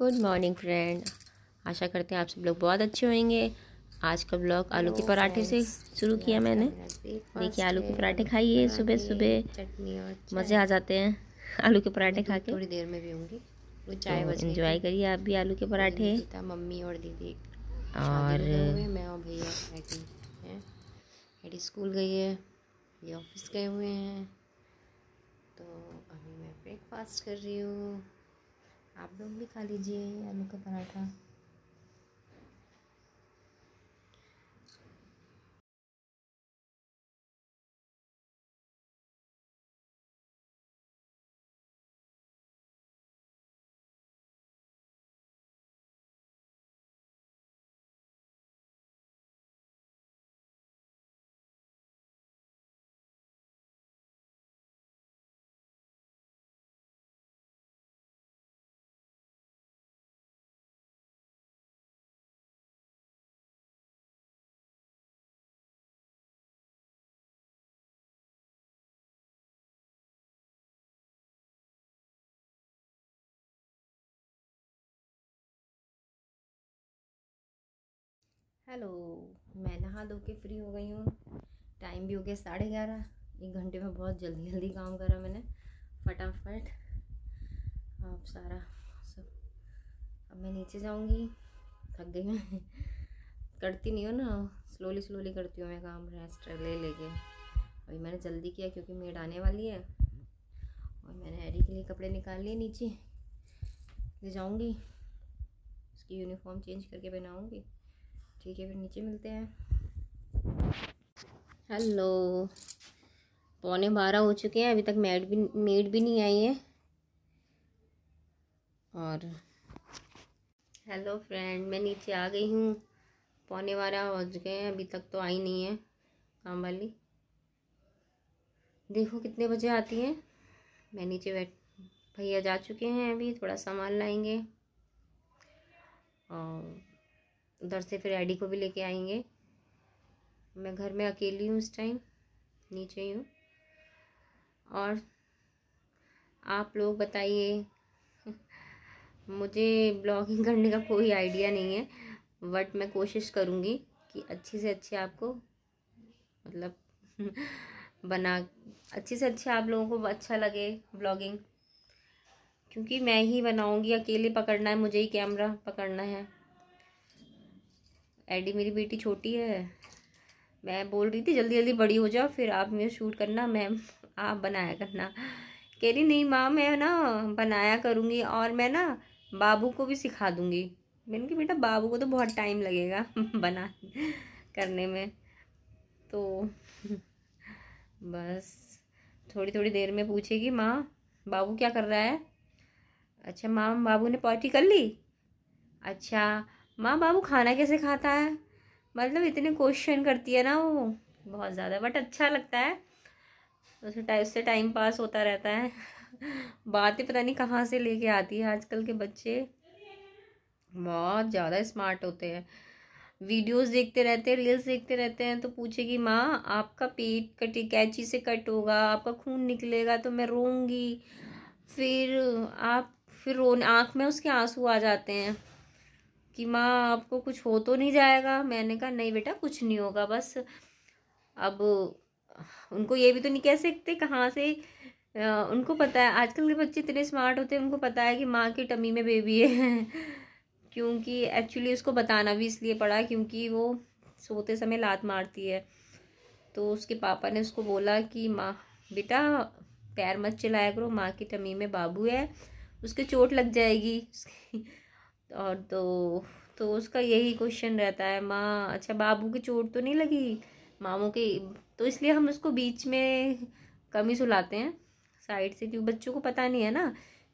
Good morning friend आशा करते हैं आप सब लोग बहुत अच्छे होंगे आज का ब्लॉग आलू के पराठे से शुरू किया मैंने देखिए आलू के पराठे खाइए सुबह सुबह मज़े आ जाते हैं आलू के पराठे खा के थोड़ी देर में भी होंगी वो तो चाय तो इन्जॉय करिए आप भी आलू के पराठे मम्मी और दीदी और मैं और भैया स्कूल गई है ये ऑफिस गए हुए हैं तो अभी मैं ब्रेकफास्ट कर रही हूँ आप लोग भी खा लीजिए आलू का पराठा हेलो मैं नहा धो के फ्री हो गई हूँ टाइम भी हो गया साढ़े ग्यारह एक घंटे में बहुत जल्दी जल्दी काम करा मैंने फटाफट अब सारा सब अब मैं नीचे जाऊँगी थक गई मैं करती नहीं हूँ ना स्लोली स्लोली करती हूँ मैं काम रेस्ट ले लेके अभी मैंने जल्दी किया क्योंकि मेड आने वाली है और मैंने एडी के लिए कपड़े निकाल लिए नीचे ले जाऊँगी उसकी यूनिफॉर्म चेंज करके पहनाऊँगी ठीक है फिर नीचे मिलते हैं हेलो पौने बारह हो चुके हैं अभी तक मेड भी मेड भी नहीं आई है और हेलो फ्रेंड मैं नीचे आ गई हूँ पौने बारह हो चुके हैं अभी तक तो आई नहीं है काम वाली देखो कितने बजे आती हैं मैं नीचे बैठ भैया जा चुके हैं अभी थोड़ा सामान लाएंगे और उधर से फिर एडी को भी लेके आएंगे मैं घर में अकेली हूँ इस टाइम नीचे ही हूँ और आप लोग बताइए मुझे ब्लॉगिंग करने का कोई आइडिया नहीं है बट मैं कोशिश करूँगी कि अच्छे से अच्छे आपको मतलब बना अच्छे से अच्छे आप लोगों को अच्छा लगे ब्लॉगिंग क्योंकि मैं ही बनाऊँगी अकेले पकड़ना है मुझे ही कैमरा पकड़ना है एडी मेरी बेटी छोटी है मैं बोल रही थी जल्दी जल्दी बड़ी हो जाओ फिर आप मेरे शूट करना मैम आप बनाया करना कह रही नहीं माँ मैं ना बनाया करूँगी और मैं ना बाबू को भी सिखा दूँगी मैंने कहा बेटा बाबू को तो बहुत टाइम लगेगा बना करने में तो बस थोड़ी थोड़ी देर में पूछेगी माँ बाबू क्या कर रहा है अच्छा माँ बाबू ने पार्टी कर ली अच्छा माँ बाबू खाना कैसे खाता है मतलब इतने क्वेश्चन करती है ना वो बहुत ज़्यादा बट अच्छा लगता है उससे टाइम उससे टाइम पास होता रहता है बातें पता नहीं कहाँ से लेके आती है आजकल के बच्चे बहुत ज़्यादा स्मार्ट होते हैं वीडियोस देखते रहते हैं रील्स देखते रहते हैं तो पूछेगी माँ आपका पेट कटे कैची से कट होगा आपका खून निकलेगा तो मैं रोऊंगी फिर आप फिर रो आँख में उसके आंसू आ जाते हैं कि माँ आपको कुछ हो तो नहीं जाएगा मैंने कहा नहीं बेटा कुछ नहीं होगा बस अब उनको ये भी तो नहीं कह सकते कहाँ से उनको पता है आजकल के बच्चे इतने स्मार्ट होते हैं उनको पता है कि माँ की टमी में बेबी है क्योंकि एक्चुअली उसको बताना भी इसलिए पड़ा क्योंकि वो सोते समय लात मारती है तो उसके पापा ने उसको बोला कि माँ बेटा पैर मत चलाया करो माँ की टमी में बाबू है उसके चोट लग जाएगी और तो तो उसका यही क्वेश्चन रहता है माँ अच्छा बाबू की चोट तो नहीं लगी मामों की तो इसलिए हम उसको बीच में कमी सुलाते हैं साइड से क्योंकि बच्चों को पता नहीं है ना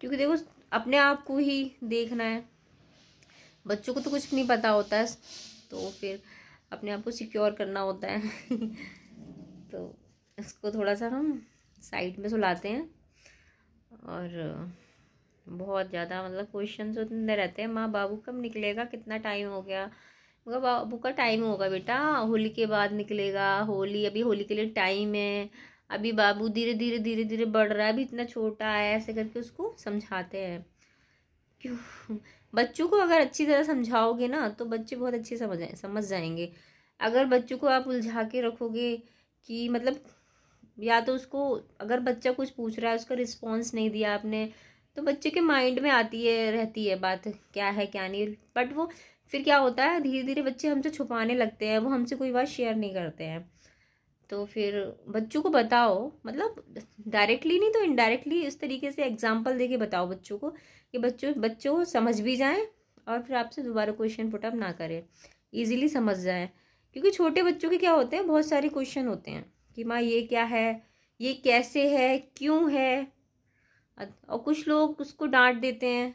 क्योंकि देखो अपने आप को ही देखना है बच्चों को तो कुछ नहीं पता होता है तो फिर अपने आप को सिक्योर करना होता है तो इसको थोड़ा सा हम साइड में सुलाते हैं और बहुत ज़्यादा मतलब क्वेश्चन सुनते रहते हैं माँ बाबू कब निकलेगा कितना टाइम हो गया मगर बाबू का टाइम होगा बेटा होली के बाद निकलेगा होली अभी होली के लिए टाइम है अभी बाबू धीरे धीरे धीरे धीरे बढ़ रहा है अभी इतना छोटा है ऐसे करके उसको समझाते हैं क्यों बच्चों को अगर अच्छी तरह समझाओगे ना तो बच्चे बहुत अच्छे समझ समझ जाएंगे अगर बच्चों को आप उलझा के रखोगे कि मतलब या तो उसको अगर बच्चा कुछ पूछ रहा है उसका रिस्पॉन्स नहीं दिया आपने तो बच्चे के माइंड में आती है रहती है बात क्या है क्या नहीं बट वो फिर क्या होता है धीरे धीरे बच्चे हमसे छुपाने लगते हैं वो हमसे कोई बात शेयर नहीं करते हैं तो फिर बच्चों को बताओ मतलब डायरेक्टली नहीं तो इनडायरेक्टली इस तरीके से एग्जाम्पल दे के बताओ बच्चों को कि बच्चों बच्चों समझ भी जाएँ और फिर आपसे दोबारा क्वेश्चन पुटअप ना करें ईजिली समझ जाएँ क्योंकि छोटे बच्चों के क्या होते हैं बहुत सारे क्वेश्चन होते हैं कि माँ ये क्या है ये कैसे है क्यों है और कुछ लोग उसको डांट देते हैं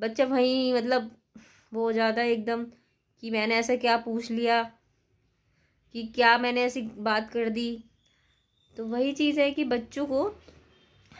बच्चा वहीं मतलब वो हो जाता है एकदम कि मैंने ऐसा क्या पूछ लिया कि क्या मैंने ऐसी बात कर दी तो वही चीज़ है कि बच्चों को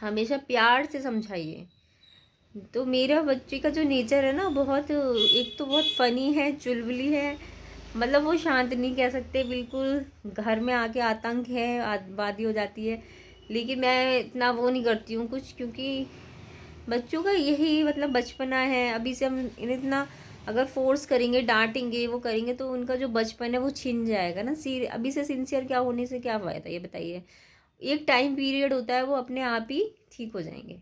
हमेशा प्यार से समझाइए तो मेरा बच्चे का जो नेचर है ना बहुत एक तो बहुत फ़नी है चुलबुली है मतलब वो शांत नहीं कह सकते बिल्कुल घर में आके आतंक है आतंकवादी हो जाती है लेकिन मैं इतना वो नहीं करती हूँ कुछ क्योंकि बच्चों का यही मतलब बचपना है अभी से हम इन्हें इतना अगर फोर्स करेंगे डांटेंगे वो करेंगे तो उनका जो बचपन है वो छिन जाएगा ना सी अभी से सिंसियर क्या होने से क्या फ़ायदा ये बताइए एक टाइम पीरियड होता है वो अपने आप ही ठीक हो जाएंगे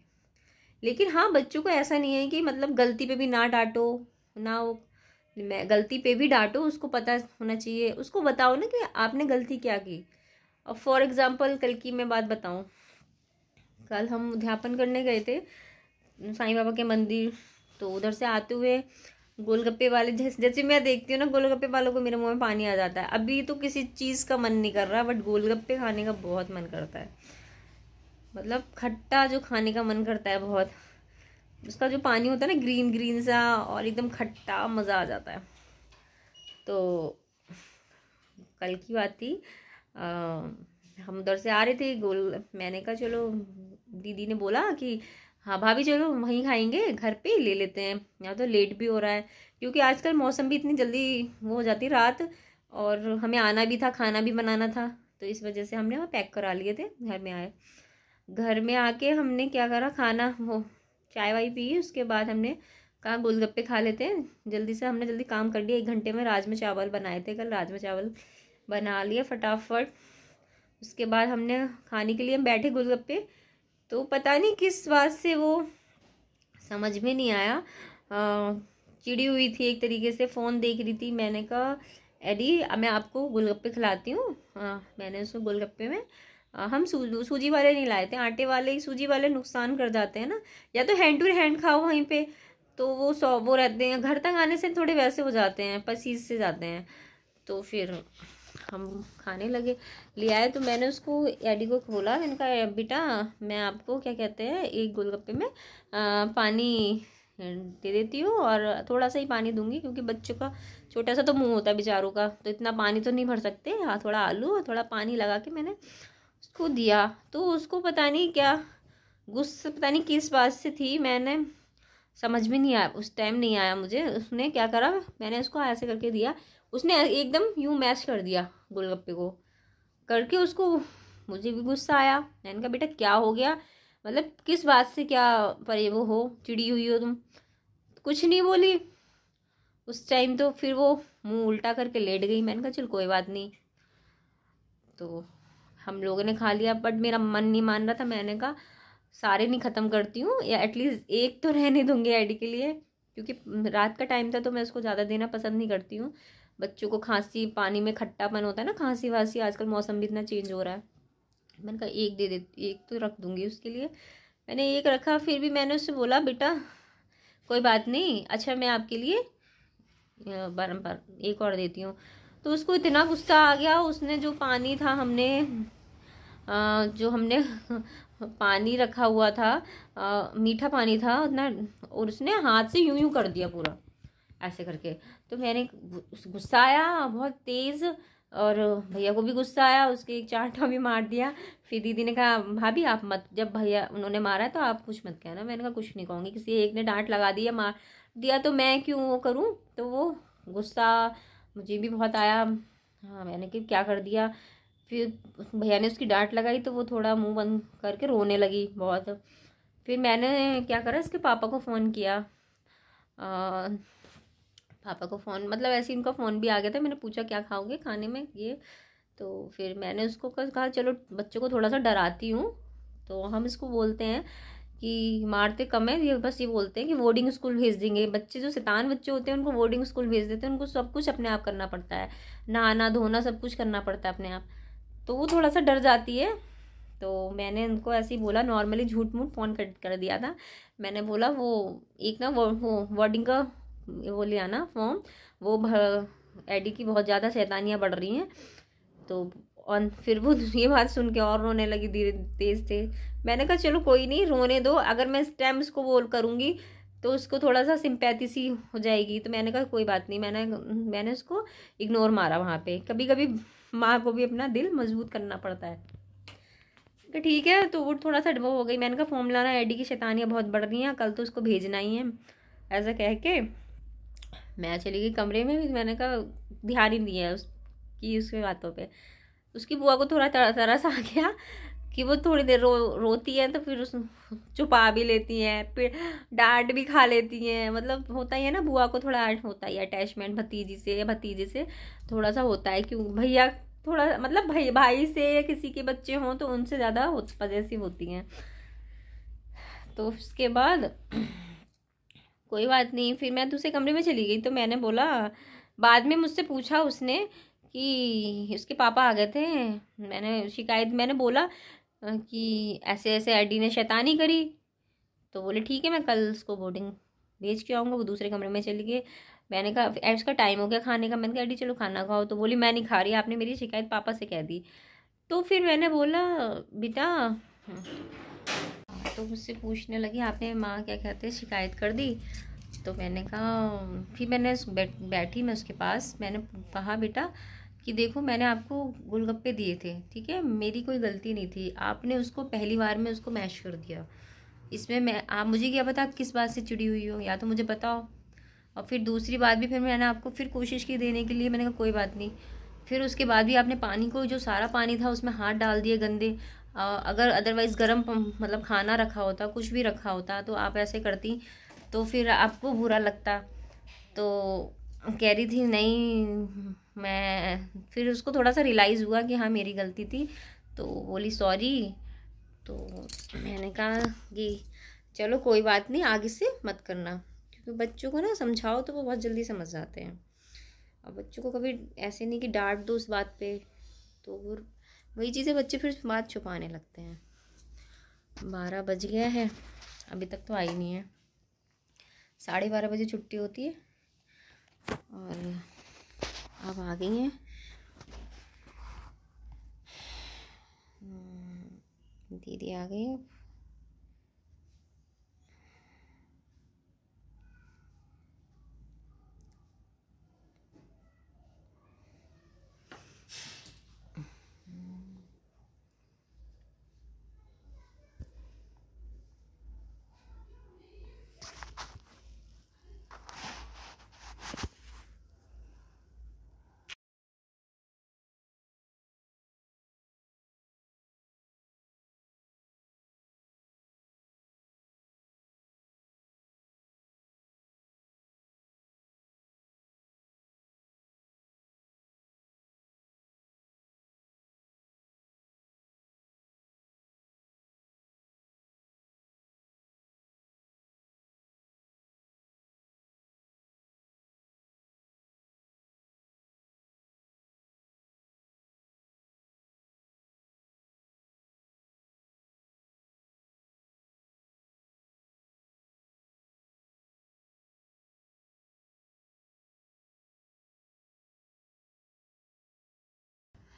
लेकिन हाँ बच्चों को ऐसा नहीं है कि मतलब गलती पे भी ना डांटो ना वो मैं गलती पे भी डांटो उसको पता होना चाहिए उसको बताओ ना कि आपने गलती क्या की अब फॉर एग्ज़ाम्पल कल की मैं बात बताऊँ कल हम उद्यापन करने गए थे साईं बाबा के मंदिर तो उधर से आते हुए गोलगप्पे वाले जैसे जैसे मैं देखती हूँ ना गोलगप्पे वालों को मेरे मुंह में पानी आ जाता है अभी तो किसी चीज़ का मन नहीं कर रहा बट गोलगप्पे खाने का बहुत मन करता है मतलब खट्टा जो खाने का मन करता है बहुत उसका जो पानी होता है ना ग्रीन ग्रीन सा और एकदम खट्टा मज़ा आ जाता है तो कल की बात थी हम उधर से आ रहे थे गोल मैंने कहा चलो दीदी ने बोला कि हाँ भाभी चलो वहीं खाएंगे घर पे ही ले लेते हैं या तो लेट भी हो रहा है क्योंकि आजकल मौसम भी इतनी जल्दी वो हो जाती रात और हमें आना भी था खाना भी बनाना था तो इस वजह से हमने वहाँ पैक करा लिए थे घर में आए घर में आके हमने क्या करा खाना वो चाय वाय पी उसके बाद हमने कहा गोलगप्पे खा लेते हैं जल्दी से हमने जल्दी काम कर लिया एक घंटे में राजमा चावल बनाए थे कल राजमा चावल बना लिए फटाफट उसके बाद हमने खाने के लिए हम बैठे गोलगप्पे तो पता नहीं किस बात से वो समझ में नहीं आया चिड़ी हुई थी एक तरीके से फ़ोन देख रही थी मैंने कहा एडी मैं आपको गोलगप्पे खिलाती हूँ मैंने उसमें गोलगप्पे में आ, हम सूजी सूजी वाले नहीं लाए थे आटे वाले ही सूजी वाले नुकसान कर जाते हैं ना या तो हैंड टू हैंड खाओ वहीं पे तो वो सौ वो रहते हैं घर तक आने से थोड़े वैसे हो जाते हैं पसीज से जाते हैं तो फिर हम खाने लगे ले आए तो मैंने उसको एडी को बोला मैंने कहा बेटा मैं आपको क्या कहते हैं एक गोलगप्पे में आ, पानी दे देती हूँ और थोड़ा सा ही पानी दूंगी क्योंकि बच्चों का छोटा सा तो मुंह होता है बेचारों का तो इतना पानी तो नहीं भर सकते हाँ थोड़ा आलू और थोड़ा पानी लगा के मैंने उसको दिया तो उसको पता नहीं क्या गुस्सा पता नहीं किस बात से थी मैंने समझ में नहीं आया उस टाइम नहीं आया मुझे उसने क्या करा मैंने उसको ऐसे करके दिया उसने एकदम यूँ मैच कर दिया गोलगप्पे को करके उसको मुझे भी गुस्सा आया मैंने कहा बेटा क्या हो गया मतलब किस बात से क्या पर वो हो चिड़ी हुई हो तुम कुछ नहीं बोली उस टाइम तो फिर वो मुंह उल्टा करके लेट गई मैंने कहा चल कोई बात नहीं तो हम लोगों ने खा लिया बट मेरा मन नहीं मान रहा था मैंने कहा सारे नहीं ख़त्म करती हूँ या एटलीस्ट एक तो रहने दूँगी एडी के लिए क्योंकि रात का टाइम था तो मैं उसको ज़्यादा देना पसंद नहीं करती हूँ बच्चों को खांसी पानी में खट्टापन होता है ना खांसी वासी आजकल मौसम भी इतना चेंज हो रहा है मैंने कहा एक दे दे एक तो रख दूँगी उसके लिए मैंने एक रखा फिर भी मैंने उससे बोला बेटा कोई बात नहीं अच्छा मैं आपके लिए बारम्बार एक और देती हूँ तो उसको इतना गुस्सा आ गया उसने जो पानी था हमने जो हमने पानी रखा हुआ था मीठा पानी था उतना और उसने हाथ से यूं यूं कर दिया पूरा ऐसे करके तो मैंने गुस्सा आया बहुत तेज़ और भैया को भी गुस्सा आया उसके एक चाटा भी मार दिया फिर दीदी ने कहा भाभी आप मत जब भैया उन्होंने मारा है तो आप कुछ मत कहना मैंने कहा कुछ नहीं कहूँगी किसी एक ने डांट लगा दिया मार दिया तो मैं क्यों वो करूँ तो वो गुस्सा मुझे भी बहुत आया हाँ मैंने कि क्या कर दिया फिर भैया ने उसकी डांट लगाई तो वो थोड़ा मुंह बंद करके रोने लगी बहुत फिर मैंने क्या करा इसके पापा को फ़ोन किया आ, पापा को फ़ोन मतलब ऐसे ही उनका फ़ोन भी आ गया था मैंने पूछा क्या खाओगे खाने में ये तो फिर मैंने उसको कहा चलो बच्चों को थोड़ा सा डराती हूँ तो हम इसको बोलते हैं कि मारते कम है ये बस ये बोलते हैं कि बोर्डिंग स्कूल भेज देंगे बच्चे जो शैतान बच्चे होते हैं उनको बोर्डिंग स्कूल भेज देते हैं उनको सब कुछ अपने आप करना पड़ता है नहाना धोना सब कुछ करना पड़ता है अपने आप तो वो थोड़ा सा डर जाती है तो मैंने उनको ऐसे ही बोला नॉर्मली झूठ मूठ फ़ोन कर कर दिया था मैंने बोला वो एक ना वो, वो वर्डिंग का वो ले आना फॉर्म वो एडी की बहुत ज़्यादा शैतानियाँ बढ़ रही हैं तो और फिर वो ये बात सुन के और रोने लगी धीरे तेज़ तेज मैंने कहा चलो कोई नहीं रोने दो अगर मैं इस टाइम उसको बोल करूँगी तो उसको थोड़ा सा सिंपैथी सी हो जाएगी तो मैंने कहा कोई बात नहीं मैंने मैंने उसको इग्नोर मारा वहाँ पे कभी कभी माँ को भी अपना दिल मजबूत करना पड़ता है ठीक है तो वो थोड़ा सा वो हो गई मैंने कहा फॉर्म लाना एडी की शैतानियाँ बहुत बढ़ रही हैं कल तो उसको भेजना ही है ऐसा कह के मैं चली गई कमरे में भी मैंने कहा ध्यान ही दिया उस की उसकी बातों पे उसकी बुआ को थोड़ा तरह तरह आ गया कि वो थोड़ी देर रो रोती हैं तो फिर उस छुपा भी लेती हैं फिर डांट भी खा लेती हैं मतलब होता ही है ना बुआ को थोड़ा होता है अटैचमेंट भतीजी से या भतीजे से थोड़ा सा होता है क्यों भैया थोड़ा मतलब भाई भाई से या किसी के बच्चे हों तो उनसे ज़्यादा पजेसिव होती हैं तो उसके बाद कोई बात नहीं फिर मैं दूसरे कमरे में चली गई तो मैंने बोला बाद में मुझसे पूछा उसने कि उसके पापा आ गए थे मैंने शिकायत मैंने बोला कि ऐसे ऐसे एडी ने शैतानी करी तो बोले ठीक है मैं कल उसको बोर्डिंग भेज के आऊँगा वो दूसरे कमरे में चली गई मैंने कहा उसका टाइम हो गया खाने का मैंने कहा एडी चलो खाना खाओ तो बोली मैं नहीं खा रही आपने मेरी शिकायत पापा से कह दी तो फिर मैंने बोला बेटा तो मुझसे पूछने लगी आपने माँ क्या कहते हैं शिकायत कर दी तो मैंने कहा फिर मैंने बैठ बैठी मैं उसके पास मैंने कहा बेटा कि देखो मैंने आपको गोलगप्पे दिए थे ठीक है मेरी कोई गलती नहीं थी आपने उसको पहली बार में उसको मैश कर दिया इसमें मैं आप मुझे क्या पता किस बात से चिड़ी हुई हो या तो मुझे बताओ और फिर दूसरी बात भी फिर मैंने आपको फिर कोशिश की देने के लिए मैंने कहा कोई बात नहीं फिर उसके बाद भी आपने पानी को जो सारा पानी था उसमें हाथ डाल दिए गंदे अगर अदरवाइज़ गर्म मतलब खाना रखा होता कुछ भी रखा होता तो आप ऐसे करती तो फिर आपको बुरा लगता तो कह रही थी नहीं मैं फिर उसको थोड़ा सा रियलाइज़ हुआ कि हाँ मेरी गलती थी तो बोली सॉरी तो मैंने कहा कि चलो कोई बात नहीं आगे से मत करना क्योंकि बच्चों को ना समझाओ तो वो बहुत जल्दी समझ जाते हैं और बच्चों को कभी ऐसे नहीं कि डांट दो उस बात पे तो वो वही चीज़ें बच्चे फिर बात छुपाने लगते हैं बारह बज गया है अभी तक तो आई नहीं है साढ़े बारह बजे छुट्टी होती है और अब आ गई हैं हम्म, दीदी आ गई है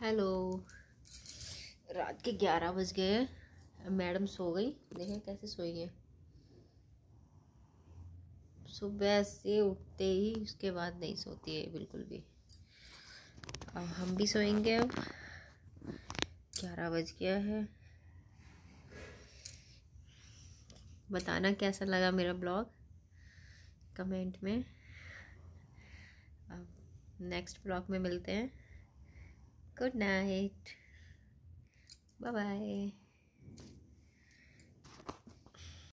हेलो रात के ग्यारह बज गए मैडम सो गई देखें कैसे सोई हैं सुबह से उठते ही उसके बाद नहीं सोती है बिल्कुल भी अब हाँ, हम भी सोएंगे अब ग्यारह बज गया है बताना कैसा लगा मेरा ब्लॉग कमेंट में अब नेक्स्ट ब्लॉग में मिलते हैं Good night. Bye bye.